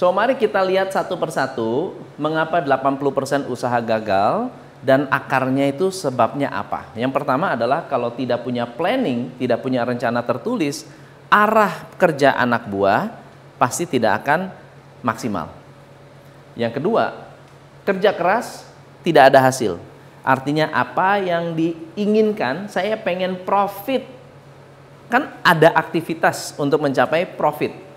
So mari kita lihat satu persatu mengapa 80% usaha gagal dan akarnya itu sebabnya apa. Yang pertama adalah kalau tidak punya planning, tidak punya rencana tertulis, arah kerja anak buah pasti tidak akan maksimal. Yang kedua, kerja keras tidak ada hasil. Artinya apa yang diinginkan, saya pengen profit. Kan ada aktivitas untuk mencapai profit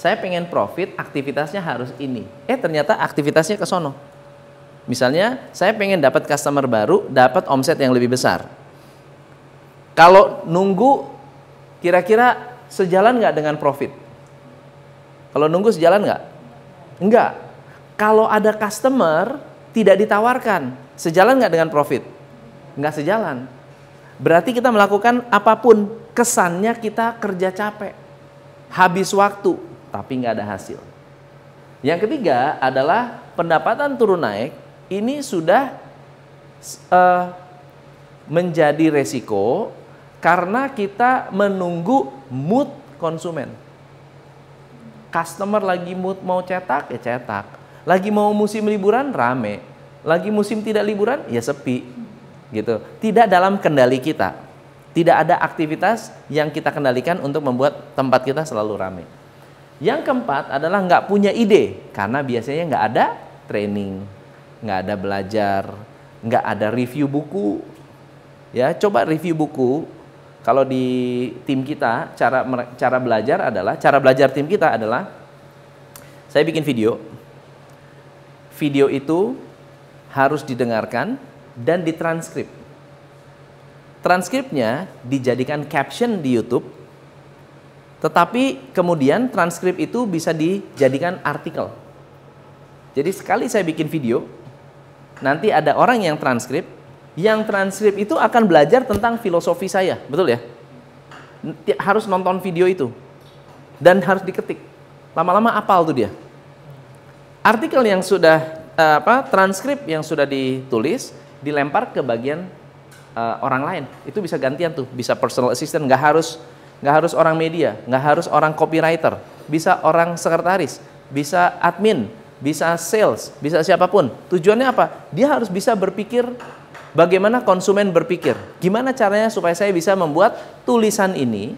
saya pengen profit, aktivitasnya harus ini. Eh ternyata aktivitasnya ke sono. Misalnya saya pengen dapat customer baru, dapat omset yang lebih besar. Kalau nunggu, kira-kira sejalan nggak dengan profit? Kalau nunggu sejalan nggak? Enggak. Kalau ada customer, tidak ditawarkan. Sejalan nggak dengan profit? Nggak sejalan. Berarti kita melakukan apapun, kesannya kita kerja capek. Habis waktu, tapi nggak ada hasil. Yang ketiga adalah pendapatan turun naik ini sudah uh, menjadi resiko karena kita menunggu mood konsumen. Customer lagi mood mau cetak ya cetak, lagi mau musim liburan rame, lagi musim tidak liburan ya sepi gitu. Tidak dalam kendali kita. Tidak ada aktivitas yang kita kendalikan untuk membuat tempat kita selalu rame. Yang keempat adalah nggak punya ide karena biasanya nggak ada training, nggak ada belajar, nggak ada review buku. Ya, coba review buku. Kalau di tim kita cara cara belajar adalah cara belajar tim kita adalah saya bikin video. Video itu harus didengarkan dan ditranskrip. Transkripnya dijadikan caption di YouTube tetapi kemudian transkrip itu bisa dijadikan artikel. Jadi sekali saya bikin video, nanti ada orang yang transkrip, yang transkrip itu akan belajar tentang filosofi saya, betul ya? Harus nonton video itu dan harus diketik. Lama-lama apal tuh dia. Artikel yang sudah eh, apa transkrip yang sudah ditulis dilempar ke bagian uh, orang lain. Itu bisa gantian tuh, bisa personal assistant, nggak harus nggak harus orang media, nggak harus orang copywriter, bisa orang sekretaris, bisa admin, bisa sales, bisa siapapun. Tujuannya apa? Dia harus bisa berpikir bagaimana konsumen berpikir. Gimana caranya supaya saya bisa membuat tulisan ini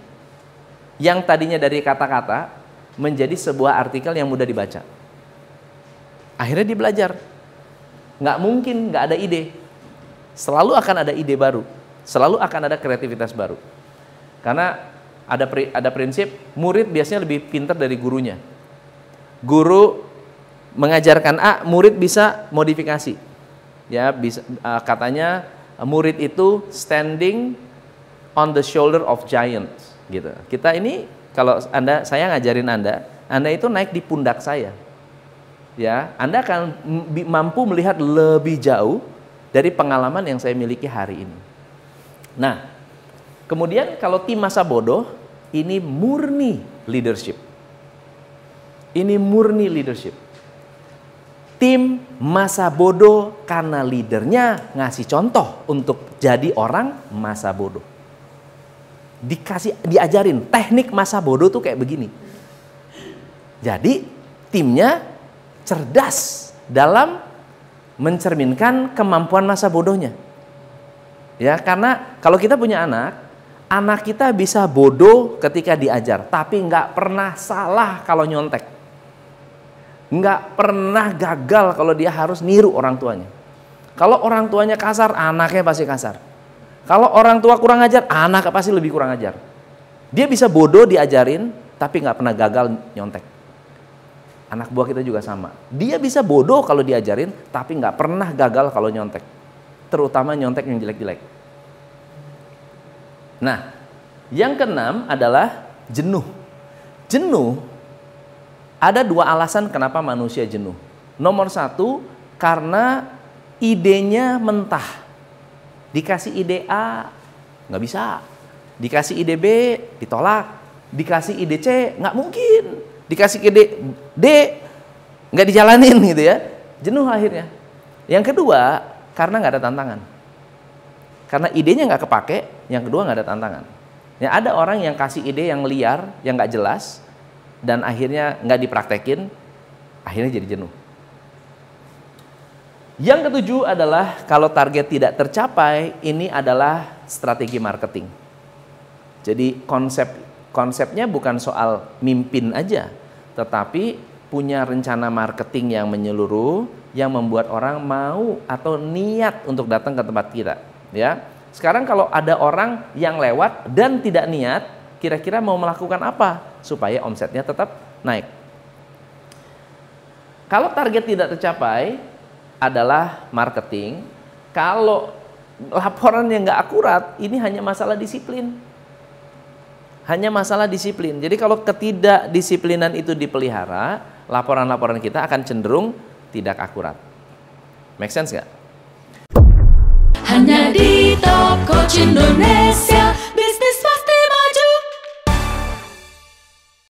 yang tadinya dari kata-kata menjadi sebuah artikel yang mudah dibaca. Akhirnya dia belajar. Nggak mungkin nggak ada ide. Selalu akan ada ide baru. Selalu akan ada kreativitas baru. Karena ada pri, ada prinsip murid biasanya lebih pintar dari gurunya. Guru mengajarkan A, murid bisa modifikasi. Ya, bisa uh, katanya e, murid itu standing on the shoulder of giants gitu. Kita ini kalau Anda saya ngajarin Anda, Anda itu naik di pundak saya. Ya, Anda akan mampu melihat lebih jauh dari pengalaman yang saya miliki hari ini. Nah, Kemudian kalau tim masa bodoh, ini murni leadership. Ini murni leadership. Tim masa bodoh karena leadernya ngasih contoh untuk jadi orang masa bodoh. Dikasih diajarin teknik masa bodoh tuh kayak begini. Jadi timnya cerdas dalam mencerminkan kemampuan masa bodohnya. Ya, karena kalau kita punya anak, Anak kita bisa bodoh ketika diajar, tapi nggak pernah salah kalau nyontek. Nggak pernah gagal kalau dia harus niru orang tuanya. Kalau orang tuanya kasar, anaknya pasti kasar. Kalau orang tua kurang ajar, anaknya pasti lebih kurang ajar. Dia bisa bodoh diajarin, tapi nggak pernah gagal nyontek. Anak buah kita juga sama. Dia bisa bodoh kalau diajarin, tapi nggak pernah gagal kalau nyontek. Terutama nyontek yang jelek-jelek. Nah, yang keenam adalah jenuh. Jenuh ada dua alasan kenapa manusia jenuh. Nomor satu, karena idenya mentah. Dikasih ide A, nggak bisa. Dikasih ide B, ditolak. Dikasih ide C, nggak mungkin. Dikasih ide D, nggak dijalanin gitu ya. Jenuh akhirnya. Yang kedua, karena nggak ada tantangan karena idenya nggak kepake yang kedua nggak ada tantangan ya ada orang yang kasih ide yang liar yang nggak jelas dan akhirnya nggak dipraktekin akhirnya jadi jenuh yang ketujuh adalah kalau target tidak tercapai ini adalah strategi marketing jadi konsep konsepnya bukan soal mimpin aja tetapi punya rencana marketing yang menyeluruh yang membuat orang mau atau niat untuk datang ke tempat kita ya. Sekarang kalau ada orang yang lewat dan tidak niat, kira-kira mau melakukan apa supaya omsetnya tetap naik? Kalau target tidak tercapai adalah marketing. Kalau laporan yang nggak akurat, ini hanya masalah disiplin. Hanya masalah disiplin. Jadi kalau ketidakdisiplinan itu dipelihara, laporan-laporan kita akan cenderung tidak akurat. Make sense nggak? hanya di Top Coach Indonesia.